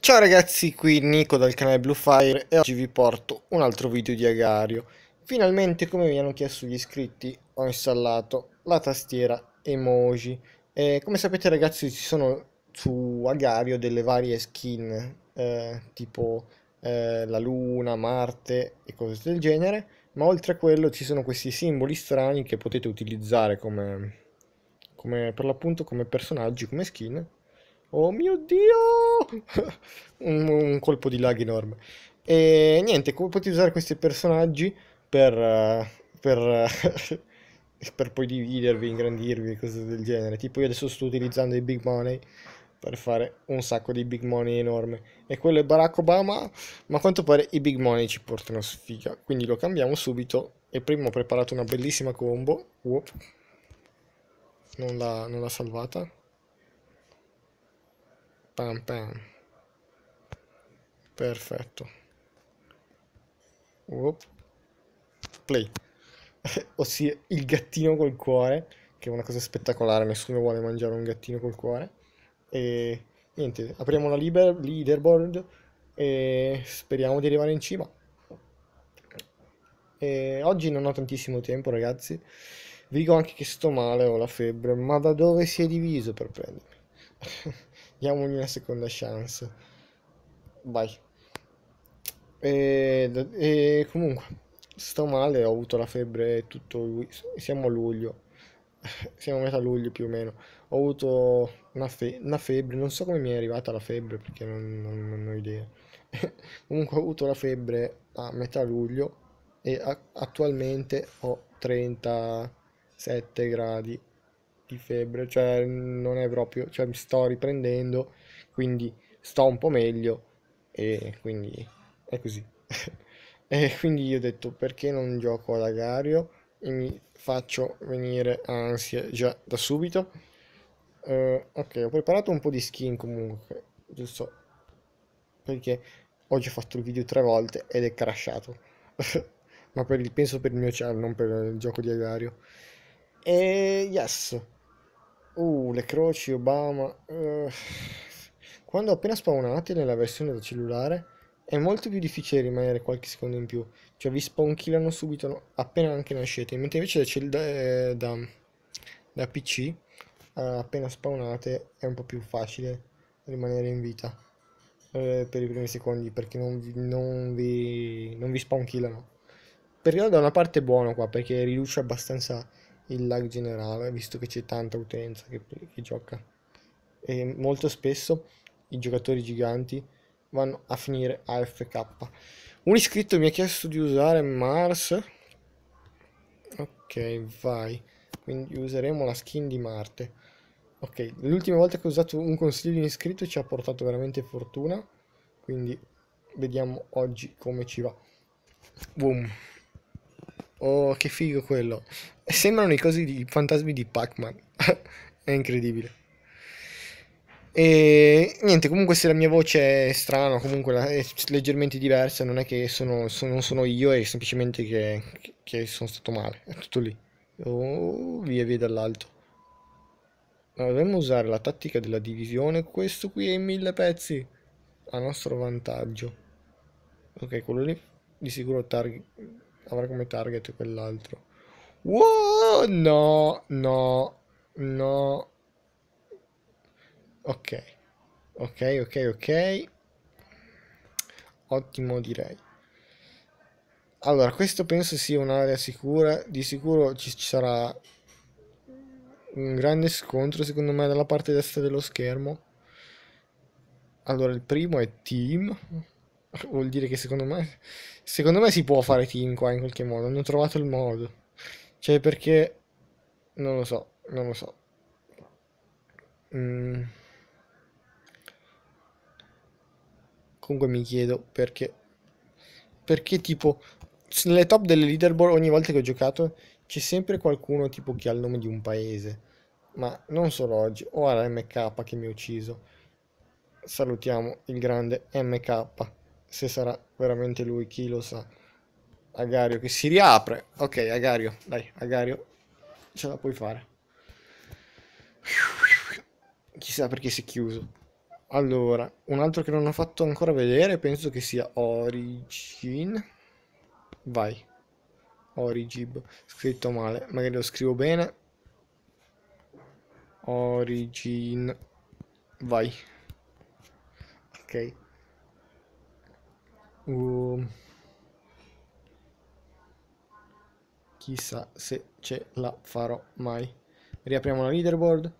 Ciao ragazzi, qui Nico dal canale Bluefire e oggi vi porto un altro video di Agario. Finalmente, come mi hanno chiesto gli iscritti, ho installato la tastiera emoji. E come sapete ragazzi, ci sono su Agario delle varie skin, eh, tipo eh, la luna, Marte e cose del genere, ma oltre a quello ci sono questi simboli strani che potete utilizzare come, come per l'appunto come personaggi, come skin Oh mio Dio! un, un, colpo di lag enorme. E niente, come potete usare questi personaggi per... Eh, per, eh, per poi dividervi, ingrandirvi, cose del genere. Tipo io adesso sto utilizzando i big money per fare un sacco di big money enorme. E quello è Barack Obama, ma a quanto pare i big money ci portano sfiga. Quindi lo cambiamo subito. E prima ho preparato una bellissima combo. Oh. Non l'ha salvata. Pam pam. Perfetto. Oop. Play. Ossia il gattino col cuore, che è una cosa spettacolare, nessuno vuole mangiare un gattino col cuore. E niente, apriamo la leaderboard e speriamo di arrivare in cima. E oggi non ho tantissimo tempo, ragazzi. Vi dico anche che sto male, ho la febbre, ma da dove si è diviso per prendermi? diamogli una seconda chance. Vai. E, e, comunque, sto male, ho avuto la febbre tutto lui. Siamo a luglio, siamo a metà luglio più o meno. Ho avuto una, fe- una febbre, non so come mi è arrivata la febbre perché non, non, non ho idea. comunque ho avuto la febbre a metà luglio e a- attualmente ho 37 gradi di febbre, cioè non è proprio, cioè mi sto riprendendo, quindi sto un po' meglio e quindi è così. e quindi io ho detto perché non gioco ad Agario e mi faccio venire ansia già da subito. Uh, ok, ho preparato un po' di skin comunque, giusto perché oggi ho fatto il video tre volte ed è crashato. Ma per il, penso per il mio channel, non per il gioco di Agario. E yes. Uh, le croci, Obama. Uh, quando appena spawnate nella versione da cellulare è molto più difficile rimanere qualche secondo in più. Cioè vi spawnkillano subito appena anche nascete. Mentre invece eh, da, da, da PC, eh, appena spawnate, è un po' più facile rimanere in vita per i primi secondi perché non vi, non vi, non vi spawnkillano. Perché da una parte è buono qua perché riduce abbastanza il lag generale, visto che c'è tanta utenza che, che gioca. E molto spesso i giocatori giganti vanno a finire AFK. Un iscritto mi ha chiesto di usare Mars. Ok, vai. Quindi useremo la skin di Marte. Ok, l'ultima volta che ho usato un consiglio di un iscritto ci ha portato veramente fortuna. Quindi vediamo oggi come ci va. Boom. Oh, che figo quello. Sembrano i cosi di fantasmi di Pac-Man. è incredibile. E niente, comunque se la mia voce è strana, comunque è leggermente diversa, non è che sono, sono, non sono io, è semplicemente che, che, sono stato male. È tutto lì. Oh, via via dall'alto. Dovremmo usare la tattica della divisione. Questo qui è in mille pezzi. A nostro vantaggio. Ok, quello lì di sicuro target avrà come target quell'altro. Wow, no, no, no. Ok, ok, ok, ok. Ottimo direi. Allora, questo penso sia un'area sicura. Di sicuro ci, ci sarà un grande scontro, secondo me, dalla parte destra dello schermo. Allora, il primo è team vuol dire che secondo me, secondo me si può fare team qua in qualche modo, hanno trovato il modo. Cioè perché, non lo so, non lo so. Mm. Comunque mi chiedo perché, perché tipo nelle top delle leaderboard ogni volta che ho giocato c'è sempre qualcuno tipo che ha il nome di un paese. Ma non solo oggi, o era MK che mi ha ucciso salutiamo il grande MK se sarà veramente lui, chi lo sa. Agario che si riapre. Ok, Agario, dai, Agario, ce la puoi fare. Chissà perché si è chiuso. Allora, un altro che non ho fatto ancora vedere, penso che sia Origin. Vai. Origib, scritto male, magari lo scrivo bene. Origin. Vai. Ok. Uh, chissà se ce la farò mai. Riapriamo la leaderboard.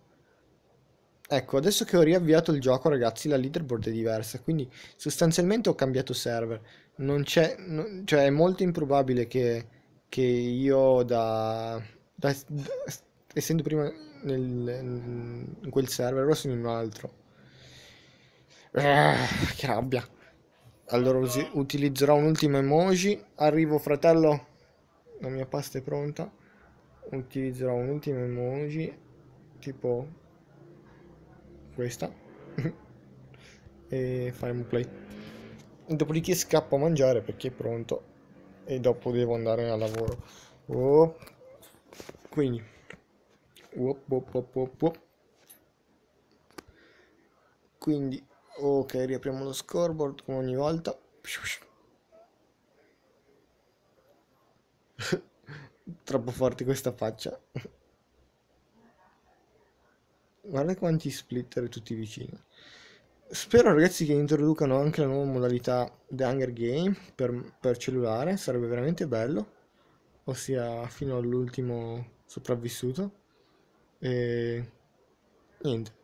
Ecco, adesso che ho riavviato il gioco, ragazzi, la leaderboard è diversa, quindi sostanzialmente ho cambiato server. Non c'è, cioè è molto improbabile che, che io da, da, da, essendo prima nel, in quel server, ora sono in un altro. Ah, che rabbia. Allora utilizzerò un ultimo emoji. Arrivo fratello. La mia pasta è pronta. Utilizzerò un ultimo emoji. Tipo questa. e faremo play. Dopodiché scappo a mangiare perché è pronto. E dopo devo andare al lavoro. Oh. Quindi. Wop, wop, wop, wop, wop. Quindi ok riapriamo lo scoreboard come ogni volta troppo forte questa faccia guarda quanti splitter tutti vicini spero ragazzi che introducano anche la nuova modalità The Hunger Game per, per cellulare sarebbe veramente bello ossia fino all'ultimo sopravvissuto e niente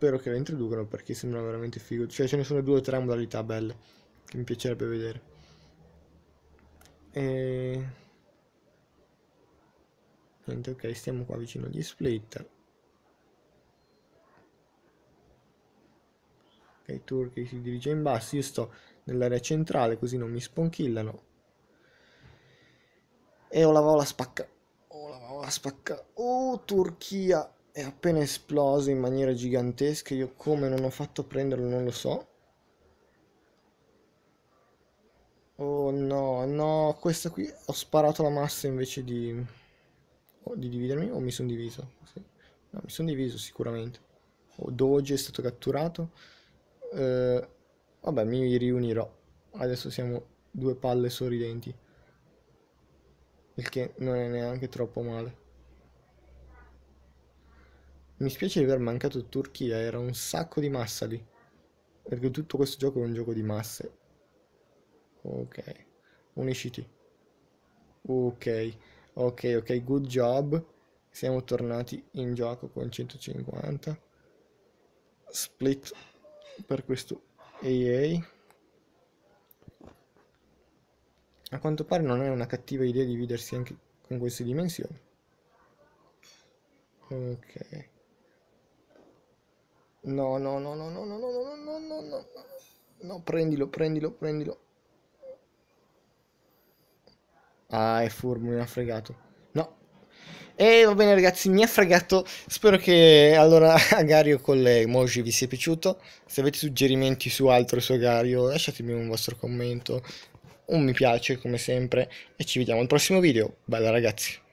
spero che la introducano perché sembra veramente figo. Cioè ce ne sono due o tre modalità belle che mi piacerebbe vedere. E... Niente, ok, stiamo qua vicino agli split. Ok, Turkey si dirige in basso, io sto nell'area centrale così non mi sponchillano. E ho la vola spacca. Ho la vola spacca. Oh, Turchia è appena esploso in maniera gigantesca. Io come non ho fatto prenderlo non lo so. Oh no, no, questa qui ho sparato la massa invece di, oh, di dividermi o oh, mi sono diviso? Sì. No, mi sono diviso sicuramente. Oh, Doge è stato catturato. Eh, vabbè, mi riunirò. Adesso siamo due palle sorridenti. Il che non è neanche troppo male. Mi spiace di aver mancato Turchia, era un sacco di massa lì. Perché tutto questo gioco è un gioco di masse. Ok. Unisciti. Ok. Ok, ok, good job. Siamo tornati in gioco con 150. Split per questo AA. A quanto pare non è una cattiva idea dividersi anche con queste dimensioni. Ok. No, no, no, no, no, no, no, no, no, no, no, no, prendilo, prendilo, prendilo. Ah, è furbo, mi ha fregato. E va bene ragazzi, mi ha fregato, spero che allora Agario con le emoji vi sia piaciuto, se avete suggerimenti su altro su Agario lasciatemi un vostro commento, un mi piace come sempre e ci vediamo al prossimo video, bella ragazzi!